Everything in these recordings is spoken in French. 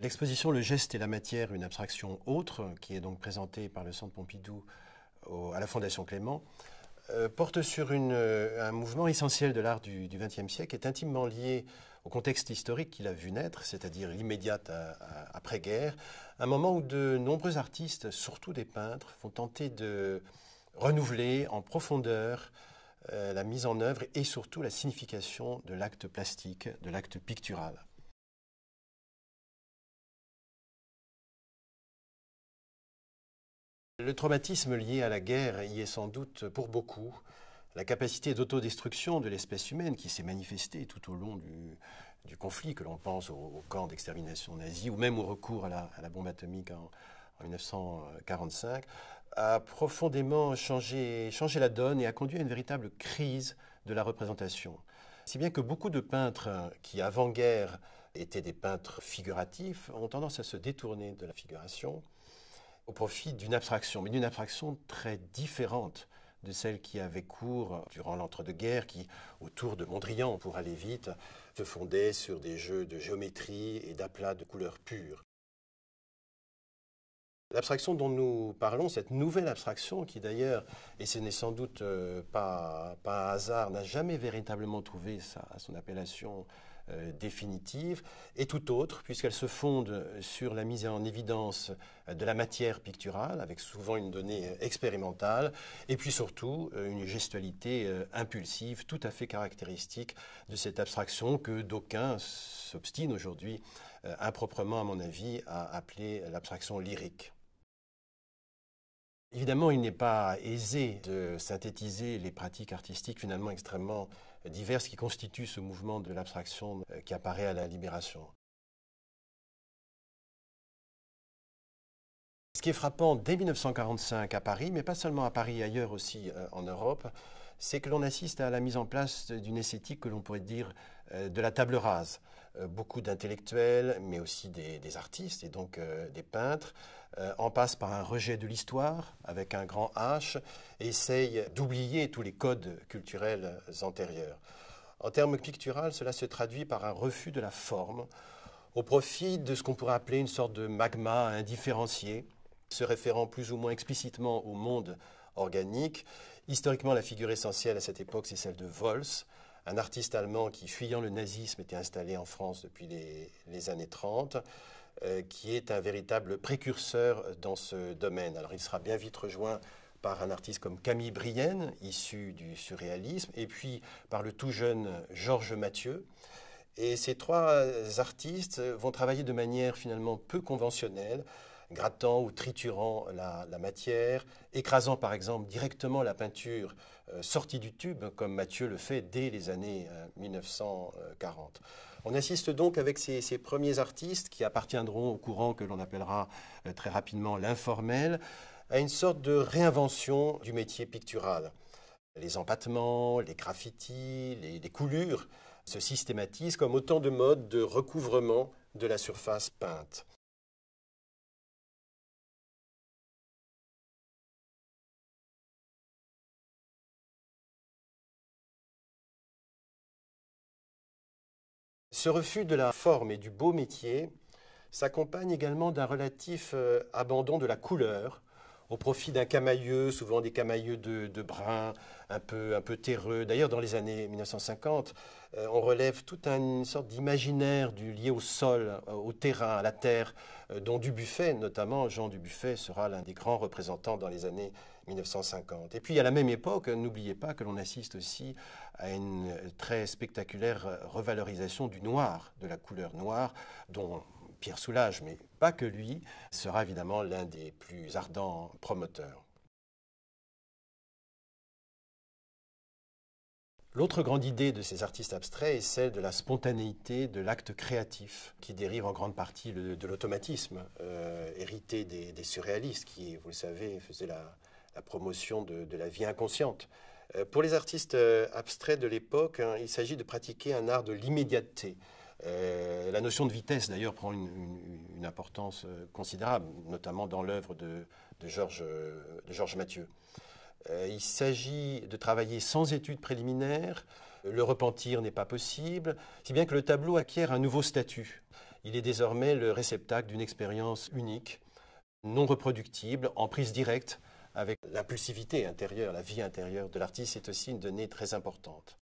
L'exposition Le geste et la matière, une abstraction autre, qui est donc présentée par le Centre Pompidou à la Fondation Clément, euh, porte sur euh, un mouvement essentiel de l'art du XXe siècle, est intimement lié au contexte historique qu'il a vu naître, c'est-à-dire l'immédiate euh, après-guerre, un moment où de nombreux artistes, surtout des peintres, vont tenter de renouveler en profondeur la mise en œuvre et surtout la signification de l'acte plastique, de l'acte pictural. Le traumatisme lié à la guerre y est sans doute pour beaucoup la capacité d'autodestruction de l'espèce humaine qui s'est manifestée tout au long du, conflit, que l'on pense au, camp d'extermination nazi ou même au recours à la, bombe atomique en, 1945, a profondément changé, changé la donne et a conduit à une véritable crise de la représentation. Si bien que beaucoup de peintres qui, avant-guerre, étaient des peintres figuratifs, ont tendance à se détourner de la figuration au profit d'une abstraction, mais d'une abstraction très différente de celle qui avait cours durant l'entre-deux-guerres, qui, autour de Mondrian, pour aller vite, se fondait sur des jeux de géométrie et d'aplats de couleurs pures. L'abstraction dont nous parlons, cette nouvelle abstraction qui d'ailleurs, et ce n'est sans doute euh, pas, pas un hasard, n'a jamais véritablement trouvé sa, son appellation euh, définitive et tout autre, puisqu'elle se fonde sur la mise en évidence de la matière picturale, avec souvent une donnée euh, expérimentale, et puis surtout euh, une gestualité impulsive tout à fait caractéristique de cette abstraction que d'aucuns s'obstinent aujourd'hui improprement, à mon avis, à appeler l'abstraction lyrique. Évidemment, il n'est pas aisé de synthétiser les pratiques artistiques finalement extrêmement diverses qui constituent ce mouvement de l'abstraction euh, qui apparaît à la libération. Ce qui est frappant dès 1945 à Paris, mais pas seulement à Paris, ailleurs aussi euh, en Europe, c'est que l'on assiste à la mise en place d'une esthétique que l'on pourrait dire euh, de la table rase. beaucoup d'intellectuels, mais aussi des, artistes et donc des peintres, en euh, passe par un rejet de l'histoire, avec un grand H, et essaye d'oublier tous les codes culturels antérieurs. En termes pictural, cela se traduit par un refus de la forme, au profit de ce qu'on pourrait appeler une sorte de magma indifférencié, se référant plus ou moins explicitement au monde organique. Historiquement, la figure essentielle à cette époque, c'est celle de Vols, un artiste allemand qui, fuyant le nazisme, était installé en France depuis les années 30. Euh, qui est un véritable précurseur dans ce domaine. Alors il sera bien vite rejoint par un artiste comme Camille Brienne, issu du surréalisme, et puis par le tout jeune Georges Mathieu. Et ces trois artistes vont travailler de manière finalement peu conventionnelle, grattant ou triturant la, matière, écrasant par exemple directement la peinture euh, sortie du tube, comme Mathieu le fait dès les années 1940. Euh, On assiste donc avec ces, premiers artistes qui appartiendront au courant que l'on appellera euh, très rapidement l'informel, à une sorte de réinvention du métier pictural. Les empattements, les graffitis, les coulures se systématisent comme autant de modes de recouvrement de la surface peinte. Ce refus de la forme et du beau métier s'accompagne également d'un relatif euh, abandon de la couleur au profit d'un camailleux, souvent des camailleux de, brun, un peu, un peu terreux. D'ailleurs, dans les années 1950, euh, on relève toute une sorte d'imaginaire lié au sol, euh, au terrain, à la terre, dont Dubuffet, notamment Jean Dubuffet, sera l'un des grands représentants dans les années 1950. Et puis à la même époque, n'oubliez pas que l'on assiste aussi à une très spectaculaire revalorisation du noir, de la couleur noire, dont Pierre Soulages, mais pas que lui, sera évidemment l'un des plus ardents promoteurs. L'autre grande idée de ces artistes abstraits est celle de la spontanéité de l'acte créatif, qui dérive en grande partie de l'automatisme, euh, hérité des, des, surréalistes, qui, vous le savez, faisaient la, la promotion de, la vie inconsciente. Euh, pour les artistes euh, abstraits de l'époque, hein, il s'agit de pratiquer un art de l'immédiateté. Euh, la notion de vitesse, d'ailleurs, prend une, importance considérable, notamment dans l'œuvre de, de Georges Mathieu. il s'agit de travailler sans études préliminaires, le repentir n'est pas possible, si bien que le tableau acquiert un nouveau statut. Il est désormais le réceptacle d'une expérience unique, non reproductible, en prise directe, avec l'impulsivité intérieure, la vie intérieure de l'artiste est aussi une donnée très importante.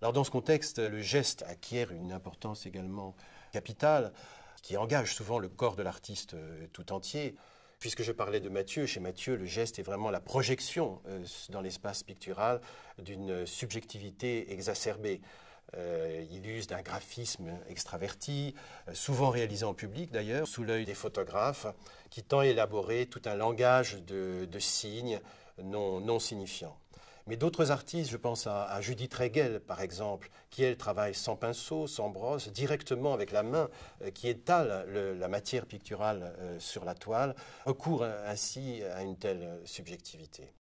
Alors dans ce contexte, le geste acquiert une importance également capitale qui engage souvent le corps de l'artiste euh, tout entier. Puisque je parlais de Mathieu, chez Mathieu, le geste est vraiment la projection euh, dans l'espace pictural d'une subjectivité exacerbée. Euh, il use d'un graphisme extraverti, euh, souvent réalisé en public d'ailleurs, sous l'œil des photographes, qui tend à élaborer tout un langage de, signes non, signifiants. Mais d'autres artistes, je pense à, Judith Regel par exemple, qui elle travaille sans pinceau, sans brosse, directement avec la main, euh, qui étale la matière picturale euh, sur la toile, recourt ainsi à une telle subjectivité.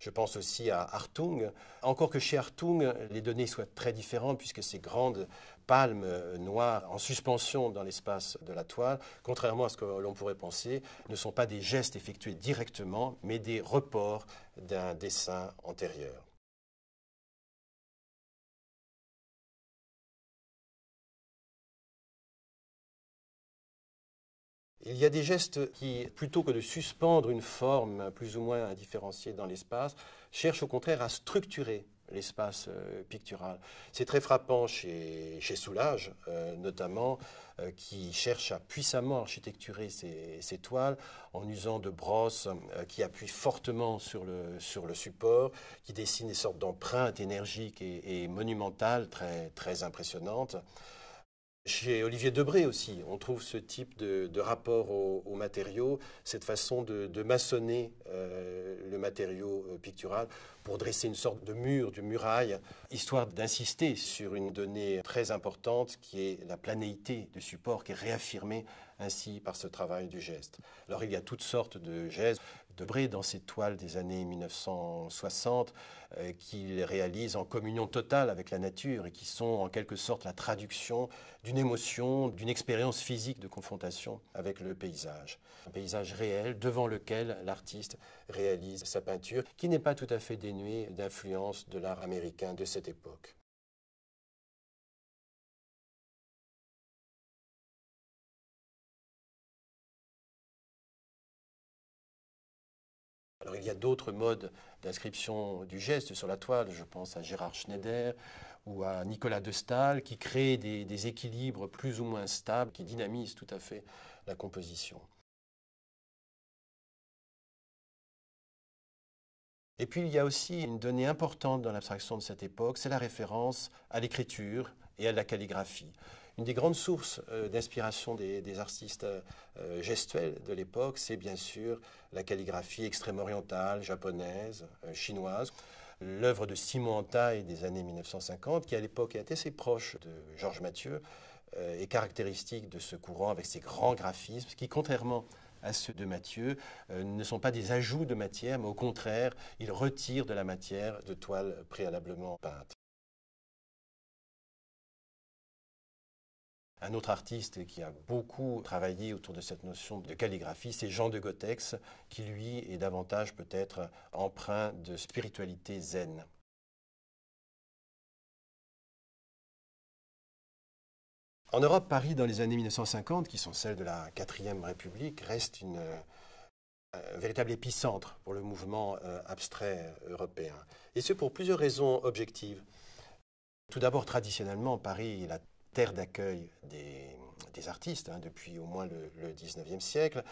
Je pense aussi à Hartung. Encore que chez Hartung, les données soient très différentes puisque ces grandes palmes noires en suspension dans l'espace de la toile, contrairement à ce que l'on pourrait penser, ne sont pas des gestes effectués directement, mais des reports d'un dessin antérieur. Il y a des gestes qui, plutôt que de suspendre une forme plus ou moins indifférenciée dans l'espace, cherchent au contraire à structurer l'espace euh, pictural. C'est très frappant chez, chez Soulage, euh, notamment, euh, qui cherche à puissamment architecturer ses, toiles en usant de brosses qui appuient fortement sur le, support, qui dessinent des sortes d'empreintes énergiques et, et, monumentales très, très impressionnantes. Chez Olivier Debré aussi, on trouve ce type de, rapport aux, matériaux, cette façon de, maçonner euh, le matériau euh, pictural pour dresser une sorte de mur, du muraille, histoire d'insister sur une donnée très importante qui est la planéité du support, qui est réaffirmée ainsi par ce travail du geste. Alors il y a toutes sortes de gestes. Debré dans ses toiles des années 1960 euh, qu'il réalise en communion totale avec la nature et qui sont en quelque sorte la traduction d'une émotion, d'une expérience physique de confrontation avec le paysage. Un paysage réel devant lequel l'artiste réalise sa peinture qui n'est pas tout à fait dénuée d'influence de l'art américain de cette époque. il y a d'autres modes d'inscription du geste sur la toile, je pense à Gérard Schneider ou à Nicolas de Stahl, qui créent des équilibres plus ou moins stables, qui dynamisent tout à fait la composition. Et puis il y a aussi une donnée importante dans l'abstraction de cette époque, c'est la référence à l'écriture et à la calligraphie. Une des grandes sources euh, d'inspiration des, artistes euh, euh, gestuels de l'époque, c'est bien sûr la calligraphie extrême-orientale, japonaise, chinoise. L'œuvre de Simon Antaille des années 1950, qui à l'époque était assez proche de Georges Mathieu, est caractéristique de ce courant avec ses grands graphismes, qui contrairement à ceux de Mathieu ne sont pas des ajouts de matière, mais au contraire, ils retirent de la matière de toiles préalablement peintes. Un autre artiste qui a beaucoup travaillé autour de cette notion de calligraphie, c'est Jean de Gotex, qui lui est davantage peut-être empreint de spiritualité zen. En Europe, Paris, dans les années 1950, qui sont celles de la quatrième République, reste une, euh, un véritable épicentre pour le mouvement euh, abstrait euh, européen. Et ce pour plusieurs raisons objectives. Tout d'abord, traditionnellement, Paris est terre d'accueil des, artistes hein, depuis au moins le, XIXe 19e siècle.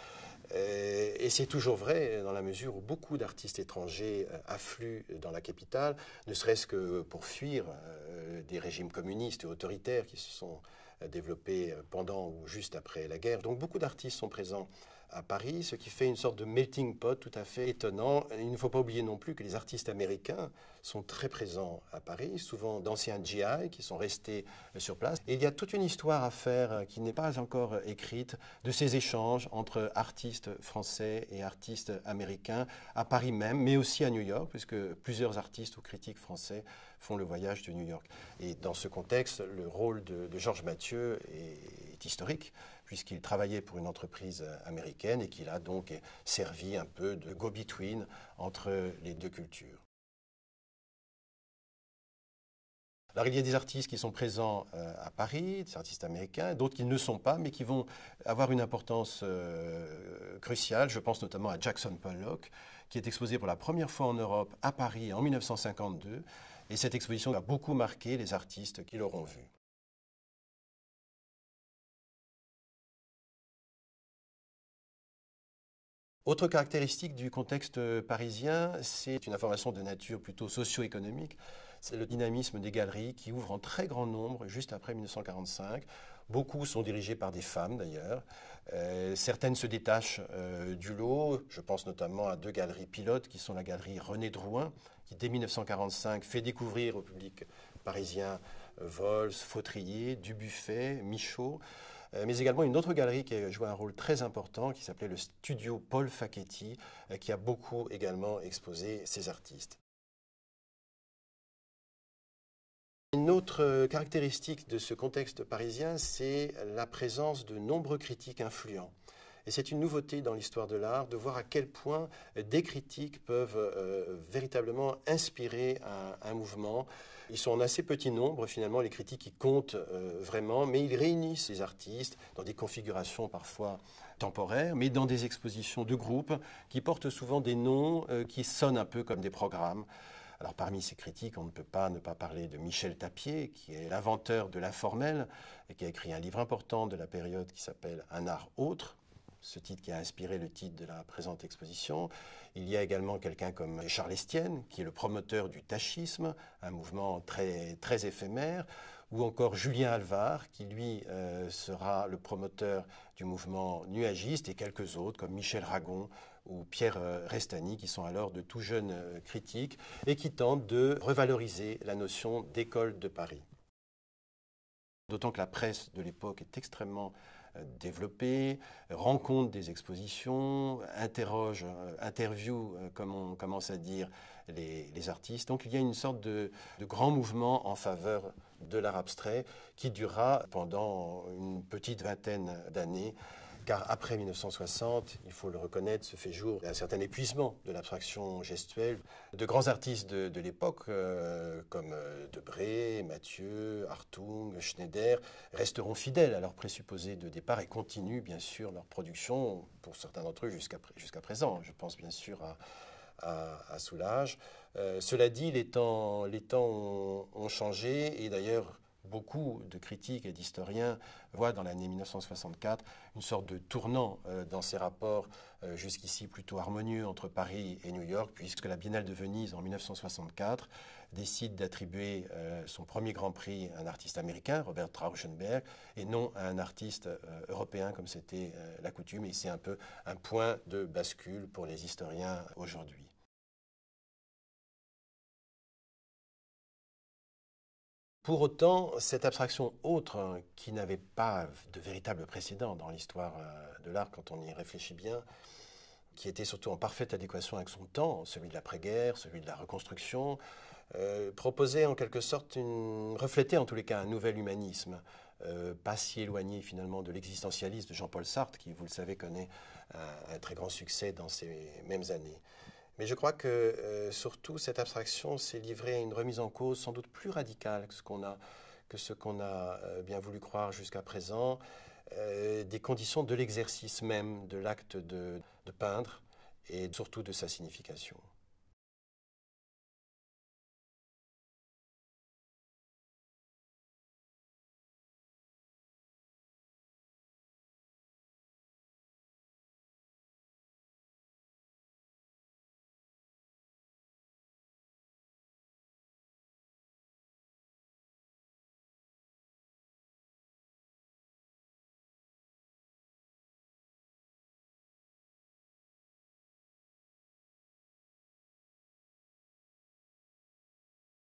Euh, et c'est toujours vrai dans la mesure où beaucoup d'artistes étrangers euh, affluent dans la capitale, ne serait-ce que pour fuir euh, des régimes communistes et autoritaires qui se sont développés pendant ou juste après la guerre. Donc beaucoup d'artistes sont présents à Paris, ce qui fait une sorte de melting pot tout à fait étonnant. il ne faut pas oublier non plus que les artistes américains sont très présents à Paris, souvent d'anciens GI qui sont restés sur place. Et il y a toute une histoire à faire euh, qui n'est pas encore écrite de ces échanges entre artistes français et artistes américains à Paris même, mais aussi à New York, puisque plusieurs artistes ou critiques français font le voyage de New York. Et dans ce contexte, le rôle de, de Georges Mathieu est historique, puisqu'il travaillait pour une entreprise américaine et qu'il a donc servi un peu de go-between entre les deux cultures. Alors il y a des artistes qui sont présents euh, à Paris, des artistes américains, d'autres qui ne sont pas, mais qui vont avoir une importance euh, cruciale. Je pense notamment à Jackson Pollock, qui est exposé pour la première fois en Europe à Paris en 1952. Et cette exposition a beaucoup marqué les artistes qui l'auront vu. Autre caractéristique du contexte euh, parisien, c'est une information de nature plutôt socio-économique. C'est le dynamisme des galeries qui ouvrent en très grand nombre juste après 1945. Beaucoup sont dirigées par des femmes d'ailleurs. Euh, certaines se détachent euh, du lot. Je pense notamment à deux galeries pilotes qui sont la galerie René Drouin, qui dès 1945 fait découvrir au public parisien Vols, Fautrier, Dubuffet, Michaud. Euh, mais également une autre galerie qui a joué un rôle très important, qui s'appelait le studio Paul Facchetti, euh, qui a beaucoup également exposé ses artistes. Une autre euh, caractéristique de ce contexte parisien, c'est la présence de nombreux critiques influents. Et c'est une nouveauté dans l'histoire de l'art de voir à quel point des critiques peuvent euh, véritablement inspirer un, mouvement. Ils sont en assez petit nombre, finalement, les critiques qui comptent euh, vraiment, mais ils réunissent les artistes dans des configurations parfois temporaires, mais dans des expositions de groupe qui portent souvent des noms euh, qui sonnent un peu comme des programmes. Alors parmi ces critiques, on ne peut pas ne pas parler de Michel Tapier, qui est l'inventeur de l'informel et qui a écrit un livre important de la période qui s'appelle Un art autre, ce titre qui a inspiré le titre de la présente exposition. Il y a également quelqu'un comme Charles Estienne, qui est le promoteur du tachisme, un mouvement très, très éphémère, ou encore Julien Alvar, qui lui euh, sera le promoteur du mouvement nuagiste, et quelques autres, comme Michel Ragon ou Pierre euh, Restani, qui sont alors de tout jeunes euh, critiques, et qui tentent de revaloriser la notion d'école de Paris. D'autant que la presse de l'époque est extrêmement euh, développer, rencontre des expositions, interroge, euh, interview, euh, comme on commence à dire, les, artistes. Donc il y a une sorte de, de grand mouvement en faveur de l'art abstrait qui durera pendant une petite vingtaine d'années car après 1960, il faut le reconnaître, se fait jour un certain épuisement de l'abstraction gestuelle. De grands artistes de, l'époque, euh, comme euh, Debré, Mathieu, Hartung, Schneider, resteront fidèles à leur présupposé de départ et continuent bien sûr leur production, pour certains d'entre eux jusqu'à présent. Je pense bien sûr à, Soulage. Euh, cela dit, les temps, ont changé et d'ailleurs beaucoup de critiques et d'historiens voient dans l'année 1964 une sorte de tournant euh, dans ces rapports euh, jusqu'ici plutôt harmonieux entre Paris et New York, puisque la Biennale de Venise en 1964 décide d'attribuer euh, son premier Grand Prix à un artiste américain, Robert Rauschenberg, et non à un artiste européen comme c'était la coutume. Et c'est un peu un point de bascule pour les historiens aujourd'hui. Pour autant, cette abstraction autre, hein, qui n'avait pas de véritable précédent dans l'histoire euh, de l'art quand on y réfléchit bien, qui était surtout en parfaite adéquation avec son temps, celui de l'après-guerre, celui de la reconstruction, euh, proposait en quelque sorte, une, reflétait en tous les cas un nouvel humanisme, euh, pas si éloigné finalement de l'existentialisme de Jean-Paul Sartre, qui, vous le savez, connaît un très grand succès dans ces mêmes années. Mais je crois que euh, surtout cette abstraction s'est livrée à une remise en cause sans doute plus radicale que ce qu'on a, euh, bien voulu croire jusqu'à présent, euh, des conditions de l'exercice même de l'acte de peindre et surtout de sa signification.